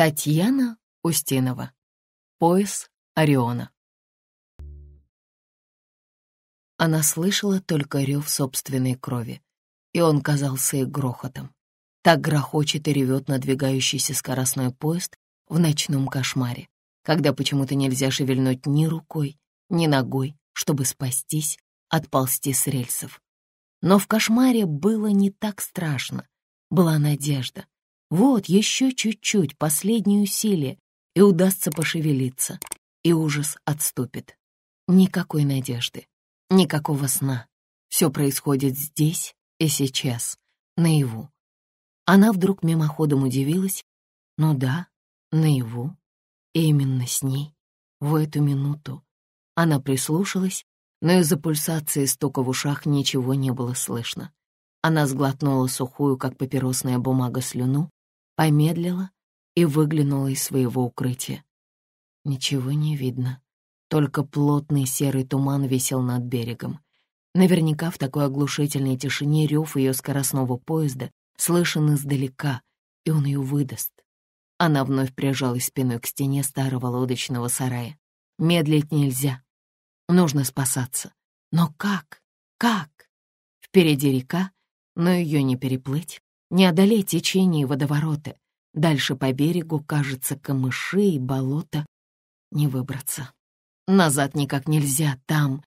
Татьяна Устинова. Пояс Ориона. Она слышала только рев собственной крови, и он казался и грохотом. Так грохочет и ревет надвигающийся скоростной поезд в ночном кошмаре, когда почему-то нельзя шевельнуть ни рукой, ни ногой, чтобы спастись, отползти с рельсов. Но в кошмаре было не так страшно. Была надежда, вот еще чуть-чуть, последние усилия, и удастся пошевелиться, и ужас отступит. Никакой надежды, никакого сна. Все происходит здесь и сейчас, наяву. Она вдруг мимоходом удивилась. Ну да, наяву. И именно с ней, в эту минуту. Она прислушалась, но из-за пульсации стука в ушах ничего не было слышно. Она сглотнула сухую, как папиросная бумага, слюну помедлила и выглянула из своего укрытия. Ничего не видно, только плотный серый туман висел над берегом. Наверняка в такой оглушительной тишине рев ее скоростного поезда слышен издалека, и он ее выдаст. Она вновь прижалась спиной к стене старого лодочного сарая. Медлить нельзя. Нужно спасаться. Но как? Как? Впереди река, но ее не переплыть не одолеть течение и водовороты. Дальше по берегу, кажется, камыши и болото. Не выбраться. Назад никак нельзя, там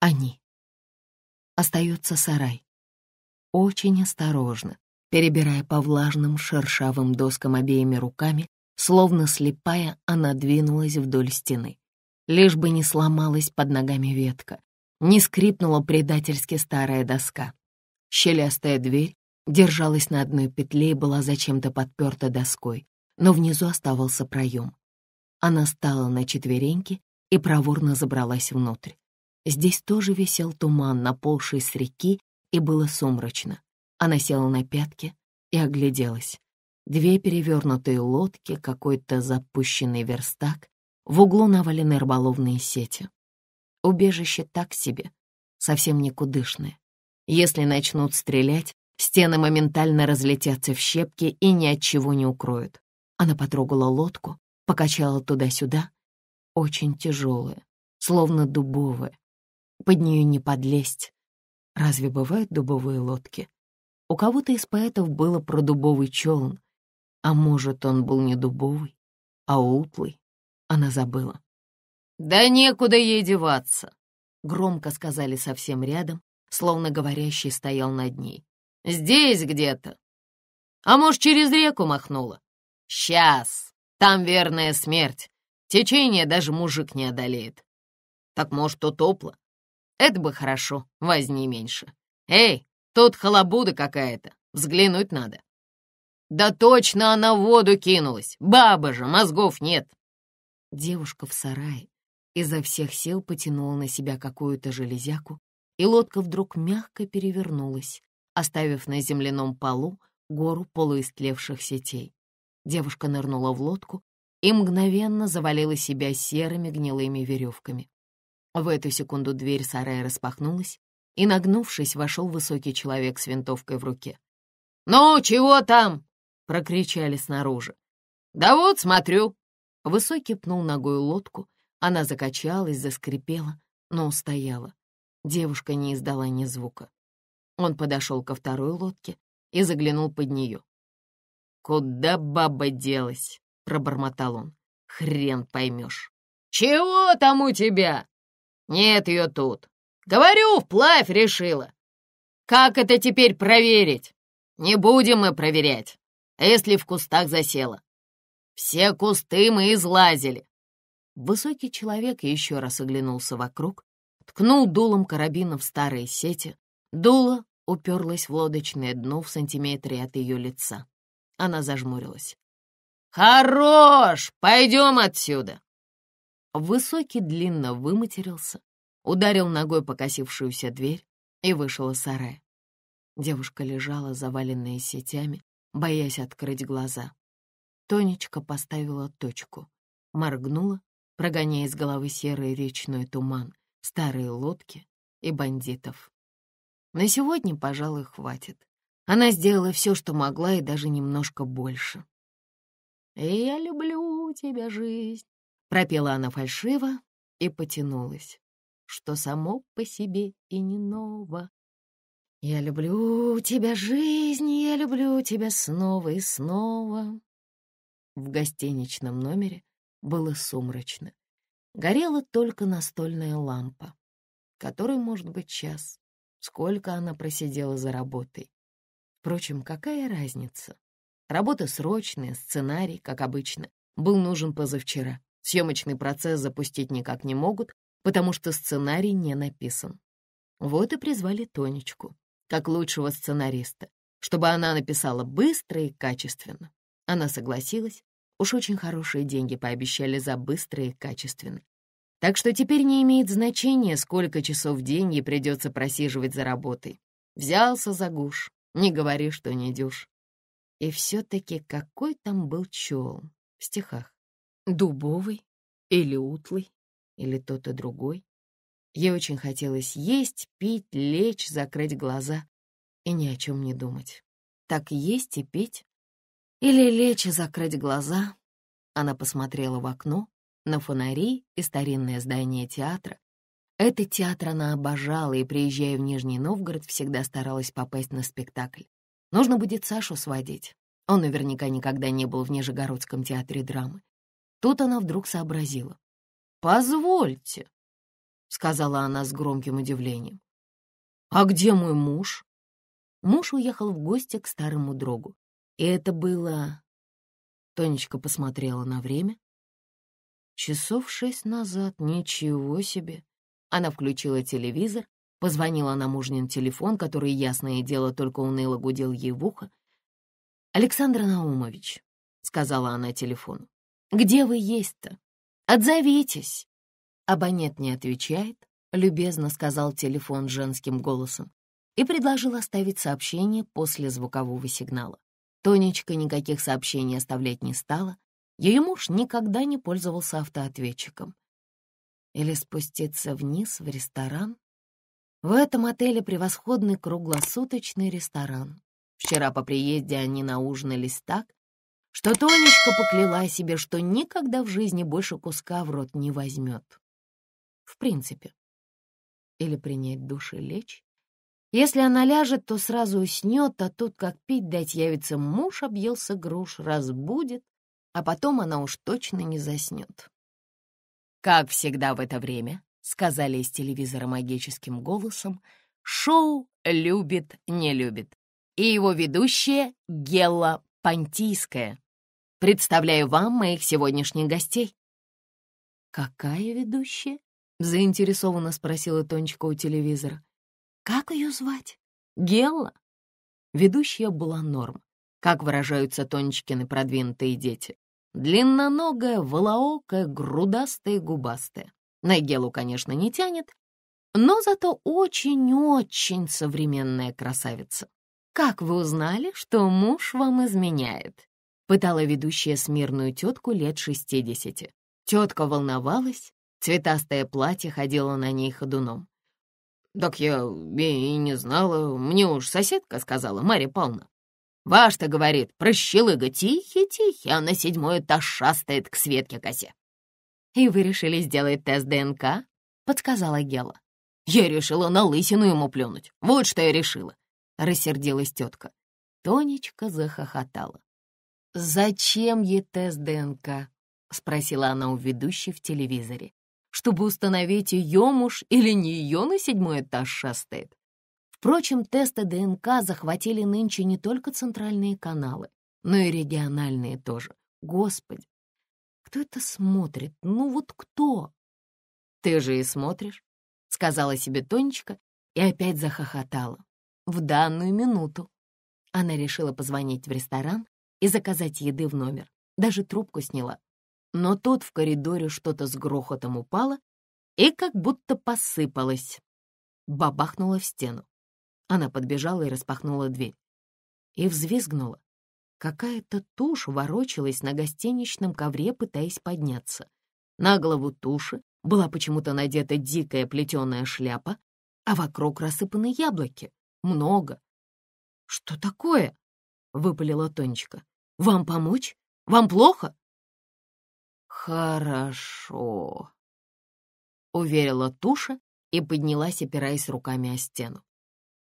они. Остается сарай. Очень осторожно, перебирая по влажным шершавым доскам обеими руками, словно слепая, она двинулась вдоль стены. Лишь бы не сломалась под ногами ветка, не скрипнула предательски старая доска. Щелястая дверь держалась на одной петле и была зачем-то подперта доской, но внизу оставался проем. Она стала на четвереньки и проворно забралась внутрь. Здесь тоже висел туман, наползший с реки, и было сумрачно. Она села на пятки и огляделась. Две перевернутые лодки, какой-то запущенный верстак, в углу навалены рыболовные сети. Убежище так себе, совсем никудышное. Если начнут стрелять, Стены моментально разлетятся в щепки и ни от чего не укроют. Она потрогала лодку, покачала туда-сюда. Очень тяжелая, словно дубовая. Под нее не подлезть. Разве бывают дубовые лодки? У кого-то из поэтов было про дубовый челн. А может, он был не дубовый, а утлый. Она забыла. «Да некуда ей деваться!» Громко сказали совсем рядом, словно говорящий стоял над ней. Здесь где-то. А может, через реку махнула? Сейчас. Там верная смерть. Течение даже мужик не одолеет. Так, может, то топло? Это бы хорошо, возни меньше. Эй, тут халабуда какая-то. Взглянуть надо. Да точно она в воду кинулась. Баба же, мозгов нет. Девушка в сарае изо всех сил потянула на себя какую-то железяку, и лодка вдруг мягко перевернулась, оставив на земляном полу гору полуистлевших сетей. Девушка нырнула в лодку и мгновенно завалила себя серыми гнилыми веревками. В эту секунду дверь сарая распахнулась, и, нагнувшись, вошел высокий человек с винтовкой в руке. «Ну, чего там?» — прокричали снаружи. «Да вот, смотрю!» Высокий пнул ногой лодку, она закачалась, заскрипела, но устояла. Девушка не издала ни звука. Он подошел ко второй лодке и заглянул под нее. «Куда баба делась?» — пробормотал он. «Хрен поймешь». «Чего там у тебя?» «Нет ее тут. Говорю, вплавь решила. Как это теперь проверить? Не будем мы проверять, а если в кустах засела. Все кусты мы излазили». Высокий человек еще раз оглянулся вокруг, ткнул дулом карабина в старые сети. Дуло уперлась в лодочное дно в сантиметре от ее лица. Она зажмурилась. «Хорош! Пойдем отсюда!» Высокий длинно выматерился, ударил ногой покосившуюся дверь и вышел из сарая. Девушка лежала, заваленная сетями, боясь открыть глаза. Тонечка поставила точку, моргнула, прогоняя из головы серый речной туман, старые лодки и бандитов. На сегодня, пожалуй, хватит. Она сделала все, что могла, и даже немножко больше. «Я люблю тебя, жизнь», — пропела она фальшиво и потянулась, что само по себе и не ново. «Я люблю тебя, жизнь, я люблю тебя снова и снова». В гостиничном номере было сумрачно. Горела только настольная лампа, которой, может быть, час сколько она просидела за работой. Впрочем, какая разница? Работа срочная, сценарий, как обычно, был нужен позавчера. Съемочный процесс запустить никак не могут, потому что сценарий не написан. Вот и призвали Тонечку, как лучшего сценариста, чтобы она написала быстро и качественно. Она согласилась, уж очень хорошие деньги пообещали за быстро и качественно. Так что теперь не имеет значения, сколько часов в день ей придется просиживать за работой. Взялся за гуш, не говори, что не дюш. И все-таки какой там был чел в стихах? Дубовый или утлый, или тот и другой? Ей очень хотелось есть, пить, лечь, закрыть глаза и ни о чем не думать. Так есть и пить? Или лечь и закрыть глаза? Она посмотрела в окно, на фонари и старинное здание театра. Этот театр она обожала и, приезжая в Нижний Новгород, всегда старалась попасть на спектакль. Нужно будет Сашу сводить. Он наверняка никогда не был в Нижегородском театре драмы. Тут она вдруг сообразила. «Позвольте», — сказала она с громким удивлением. «А где мой муж?» Муж уехал в гости к старому другу. И это было... Тонечка посмотрела на время. Часов шесть назад, ничего себе. Она включила телевизор, позвонила на мужнин телефон, который, ясное дело, только уныло гудел ей в ухо. «Александр Наумович», — сказала она телефону, — «где вы есть-то? Отзовитесь!» Абонент не отвечает, — любезно сказал телефон женским голосом и предложил оставить сообщение после звукового сигнала. Тонечка никаких сообщений оставлять не стала, ее муж никогда не пользовался автоответчиком. Или спуститься вниз в ресторан? В этом отеле превосходный круглосуточный ресторан. Вчера по приезде они наужинались так, что Тонечка покляла себе, что никогда в жизни больше куска в рот не возьмет. В принципе. Или принять душ и лечь. Если она ляжет, то сразу уснет, а тут, как пить дать, явится муж, объелся груш, разбудит а потом она уж точно не заснет. Как всегда в это время, сказали из телевизора магическим голосом, шоу «Любит, не любит» и его ведущая Гела Понтийская. Представляю вам моих сегодняшних гостей. «Какая ведущая?» — заинтересованно спросила Тонечка у телевизора. «Как ее звать? Гелла?» Ведущая была Норм как выражаются Тонечкины продвинутые дети. Длинноногая, волоокая, грудастая губастая. На гелу, конечно, не тянет, но зато очень-очень современная красавица. «Как вы узнали, что муж вам изменяет?» — пытала ведущая смирную тетку лет шестидесяти. Тетка волновалась, цветастое платье ходило на ней ходуном. «Так я и не знала, мне уж соседка сказала, Марья Павловна». Ваш-то говорит, прощелыга тихий-тихий, а на седьмой этаж шастает к Светке косе. «И вы решили сделать тест ДНК?» — подсказала Гела. «Я решила на лысину ему плюнуть. Вот что я решила!» — рассердилась тетка. Тонечка захохотала. «Зачем ей тест ДНК?» — спросила она у ведущей в телевизоре. «Чтобы установить, ее муж или не ее на седьмой этаж шастает. Впрочем, тесты ДНК захватили нынче не только центральные каналы, но и региональные тоже. Господи, кто это смотрит? Ну вот кто? Ты же и смотришь, — сказала себе Тонечка и опять захохотала. В данную минуту. Она решила позвонить в ресторан и заказать еды в номер. Даже трубку сняла. Но тут в коридоре что-то с грохотом упало и как будто посыпалось. бабахнула в стену. Она подбежала и распахнула дверь. И взвизгнула. Какая-то тушь ворочалась на гостиничном ковре, пытаясь подняться. На голову туши была почему-то надета дикая плетеная шляпа, а вокруг рассыпаны яблоки. Много. «Что такое?» — выпалила Тонечка. «Вам помочь? Вам плохо?» «Хорошо», — уверила Туша и поднялась, опираясь руками о стену.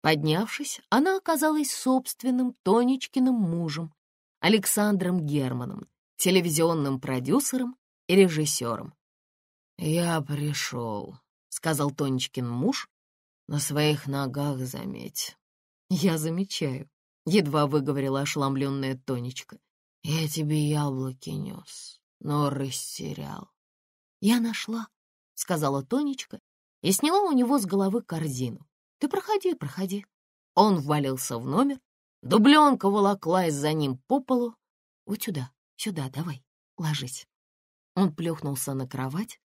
Поднявшись, она оказалась собственным Тонечкиным мужем, Александром Германом, телевизионным продюсером и режиссером. «Я пришел», — сказал Тонечкин муж, — «на своих ногах заметь». «Я замечаю», — едва выговорила ошеломленная Тонечка. «Я тебе яблоки нес, но растерял». «Я нашла», — сказала Тонечка и сняла у него с головы корзину. Ты проходи, проходи. Он ввалился в номер. Дубленка волоклась за ним по полу. Вот сюда, сюда, давай, ложись. Он плюхнулся на кровать,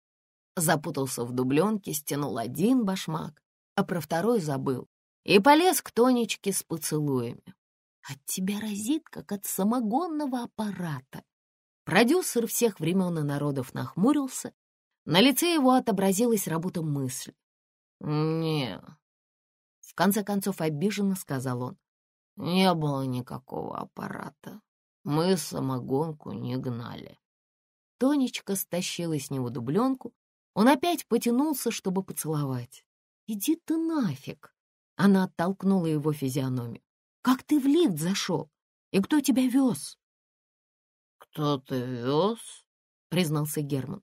запутался в дубленке, стянул один башмак, а про второй забыл и полез к Тонечке с поцелуями. От тебя разит, как от самогонного аппарата. Продюсер всех времен и народов нахмурился. На лице его отобразилась работа мысль. «Не, конце концов обиженно сказал он. «Не было никакого аппарата. Мы самогонку не гнали». Тонечка стащила с него дубленку. Он опять потянулся, чтобы поцеловать. «Иди ты нафиг!» Она оттолкнула его физиономию. «Как ты в лифт зашел? И кто тебя вез?» «Кто-то вез?» — признался Герман.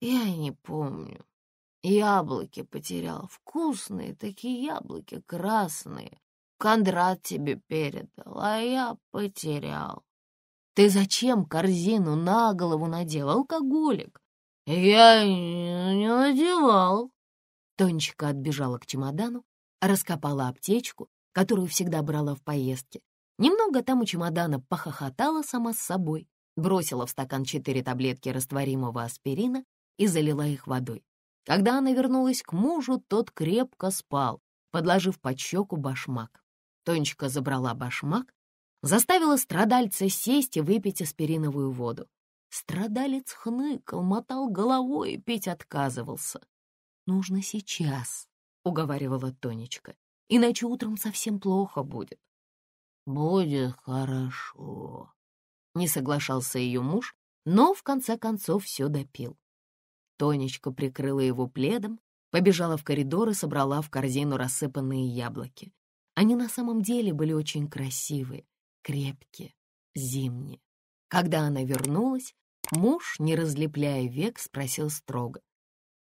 «Я не помню. Яблоки потерял, вкусные такие яблоки, красные. Кондрат тебе передал, а я потерял. Ты зачем корзину на голову надел, алкоголик? Я не надевал. Тонечка отбежала к чемодану, раскопала аптечку, которую всегда брала в поездке. Немного там у чемодана похохотала сама с собой, бросила в стакан четыре таблетки растворимого аспирина и залила их водой. Когда она вернулась к мужу, тот крепко спал, подложив под щеку башмак. Тонечка забрала башмак, заставила страдальца сесть и выпить аспириновую воду. Страдалец хныкал, мотал головой и пить отказывался. «Нужно сейчас», — уговаривала Тонечка, — «иначе утром совсем плохо будет». «Будет хорошо», — не соглашался ее муж, но в конце концов все допил. Тонечка прикрыла его пледом, побежала в коридор и собрала в корзину рассыпанные яблоки. Они на самом деле были очень красивые, крепкие, зимние. Когда она вернулась, муж, не разлепляя век, спросил строго.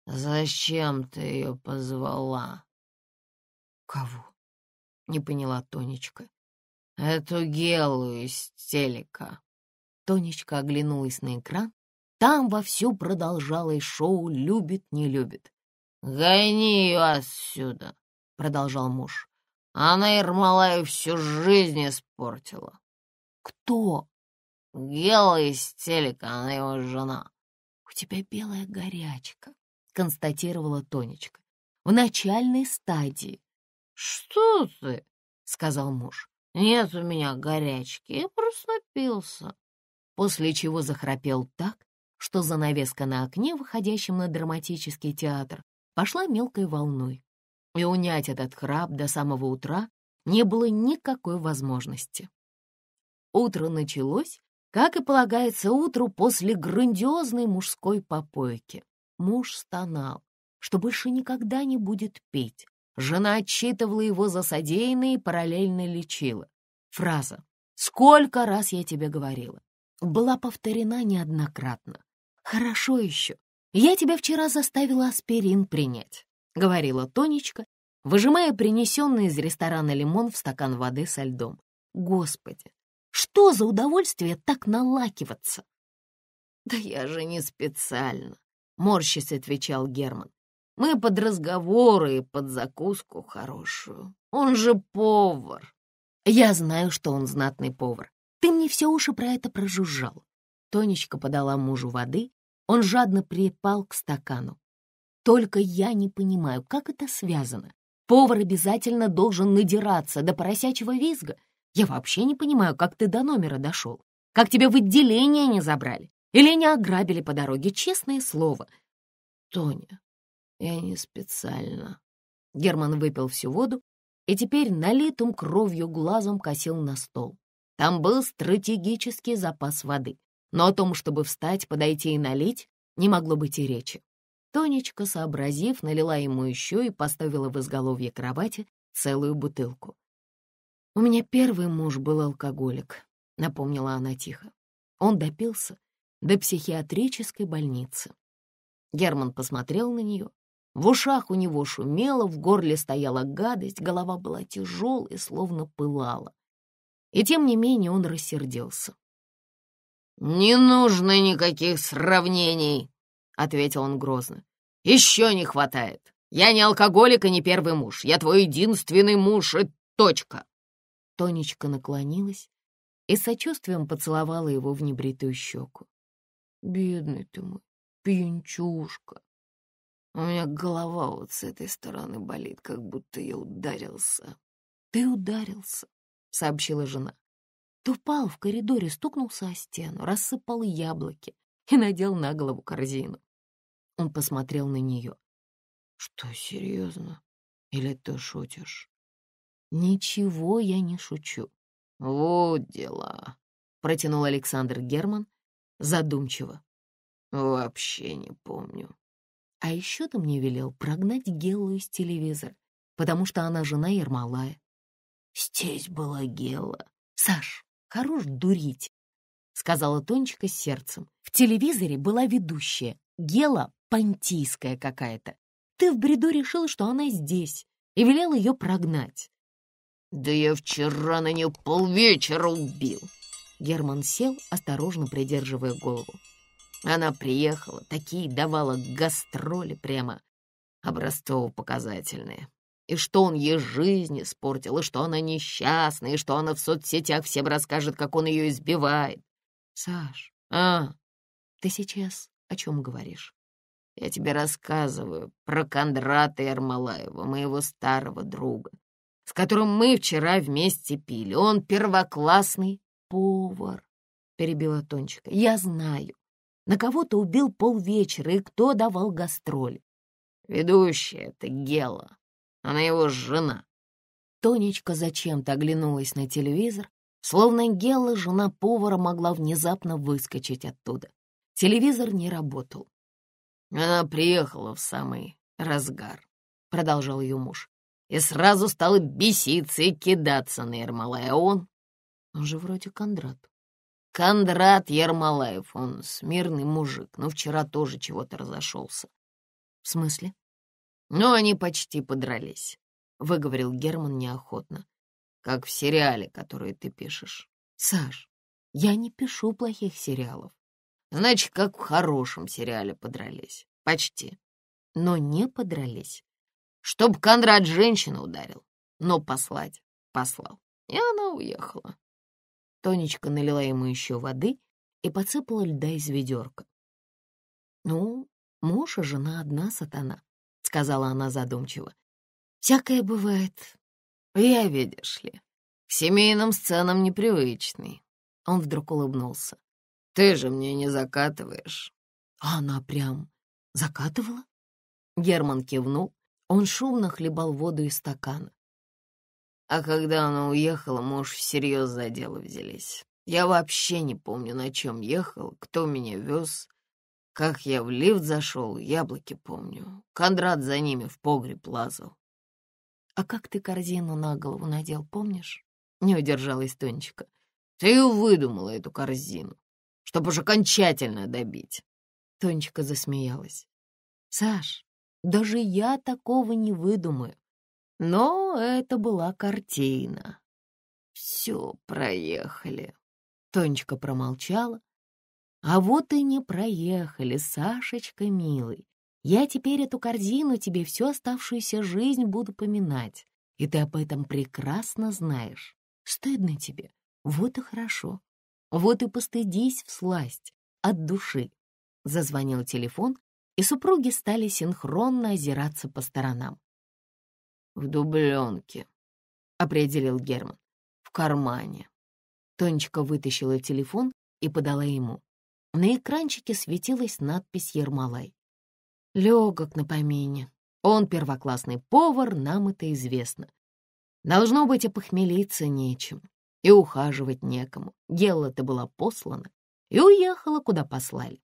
«Зачем ты ее позвала?» «Кого?» — не поняла Тонечка. «Эту гелую из телека». Тонечка оглянулась на экран там вовсю продолжалось шоу «Любит, не любит». «Гони ее отсюда», — продолжал муж. «Она Ермолаю всю жизнь испортила». «Кто?» «Гела из телека, она его жена». «У тебя белая горячка», — констатировала Тонечка. «В начальной стадии». «Что ты?» — сказал муж. «Нет у меня горячки, я просто напился». После чего захрапел так, что занавеска на окне, выходящем на драматический театр, пошла мелкой волной, и унять этот храп до самого утра не было никакой возможности. Утро началось, как и полагается утру после грандиозной мужской попойки. Муж стонал, что больше никогда не будет петь. Жена отчитывала его за содеянное и параллельно лечила. Фраза «Сколько раз я тебе говорила?» была повторена неоднократно. «Хорошо еще. Я тебя вчера заставила аспирин принять», — говорила Тонечка, выжимая принесенный из ресторана лимон в стакан воды со льдом. «Господи, что за удовольствие так налакиваться?» «Да я же не специально», — морщись отвечал Герман. «Мы под разговоры и под закуску хорошую. Он же повар». «Я знаю, что он знатный повар. Ты мне все уши про это прожужжал». Тонечка подала мужу воды, он жадно припал к стакану. «Только я не понимаю, как это связано. Повар обязательно должен надираться до поросячьего визга. Я вообще не понимаю, как ты до номера дошел. Как тебя в отделение не забрали. Или не ограбили по дороге, честное слово». «Тоня, я не специально». Герман выпил всю воду и теперь налитым кровью глазом косил на стол. Там был стратегический запас воды но о том, чтобы встать, подойти и налить, не могло быть и речи. Тонечка, сообразив, налила ему еще и поставила в изголовье кровати целую бутылку. «У меня первый муж был алкоголик», — напомнила она тихо. Он допился до психиатрической больницы. Герман посмотрел на нее. В ушах у него шумело, в горле стояла гадость, голова была тяжелой, словно пылала. И тем не менее он рассердился. «Не нужно никаких сравнений», — ответил он грозно. «Еще не хватает. Я не алкоголик и не первый муж. Я твой единственный муж и точка». Тонечка наклонилась и сочувствием поцеловала его в небритую щеку. «Бедный ты мой, пьянчушка. У меня голова вот с этой стороны болит, как будто я ударился». «Ты ударился», — сообщила жена. Тупал в коридоре, стукнулся о стену, рассыпал яблоки и надел на голову корзину. Он посмотрел на нее. «Что, серьезно? Или ты шутишь?» «Ничего я не шучу». «Вот дела», — протянул Александр Герман задумчиво. «Вообще не помню». «А еще ты мне велел прогнать Геллу из телевизора, потому что она жена Ермолая». «Здесь была Гела. Саш, хорош дурить», — сказала Тонечка с сердцем. «В телевизоре была ведущая, Гела понтийская какая-то. Ты в бреду решил, что она здесь, и велел ее прогнать». «Да я вчера на нее полвечера убил!» Герман сел, осторожно придерживая голову. Она приехала, такие давала гастроли прямо образцово-показательные и что он ей жизнь испортил, и что она несчастна, и что она в соцсетях всем расскажет, как он ее избивает. Саш, а, ты сейчас о чем говоришь? Я тебе рассказываю про Кондрата Ермолаева, моего старого друга, с которым мы вчера вместе пили. Он первоклассный повар, перебила Тончика. Я знаю, на кого ты убил полвечера и кто давал гастроли. Ведущая — это Гела, она его жена». Тонечка зачем-то оглянулась на телевизор, словно Гелла, жена повара, могла внезапно выскочить оттуда. Телевизор не работал. «Она приехала в самый разгар», — продолжал ее муж, и сразу стала беситься и кидаться на Ермолая. Он... Он же вроде Кондрат. Кондрат Ермолаев, он смирный мужик, но вчера тоже чего-то разошелся. В смысле? Но они почти подрались, — выговорил Герман неохотно. Как в сериале, который ты пишешь. Саш, я не пишу плохих сериалов. Значит, как в хорошем сериале подрались. Почти. Но не подрались. Чтоб Кондрат женщину ударил. Но послать послал. И она уехала. Тонечка налила ему еще воды и подсыпала льда из ведерка. Ну, муж и жена одна сатана сказала она задумчиво. «Всякое бывает. Я, видишь ли, к семейным сценам непривычный». Он вдруг улыбнулся. «Ты же мне не закатываешь». А она прям закатывала? Герман кивнул. Он шумно хлебал воду из стакана. А когда она уехала, мы уж всерьез за дело взялись. Я вообще не помню, на чем ехал, кто меня вез. Как я в лифт зашел, яблоки помню. Кондрат за ними в погреб лазал. А как ты корзину на голову надел, помнишь? Не удержалась Тонечка. Ты выдумала эту корзину, чтобы уж окончательно добить. Тонечка засмеялась. Саш, даже я такого не выдумаю. Но это была картина. Все проехали. Тонечка промолчала, а вот и не проехали, Сашечка, милый. Я теперь эту корзину тебе всю оставшуюся жизнь буду поминать, и ты об этом прекрасно знаешь. Стыдно тебе. Вот и хорошо. Вот и постыдись в сласть от души. Зазвонил телефон, и супруги стали синхронно озираться по сторонам. «В дубленке», — определил Герман. «В кармане». Тонечка вытащила телефон и подала ему. На экранчике светилась надпись «Ермолай». Легок на помине. Он первоклассный повар, нам это известно. Должно быть, опохмелиться нечем. И ухаживать некому. Дело-то было послано. И уехала, куда послали.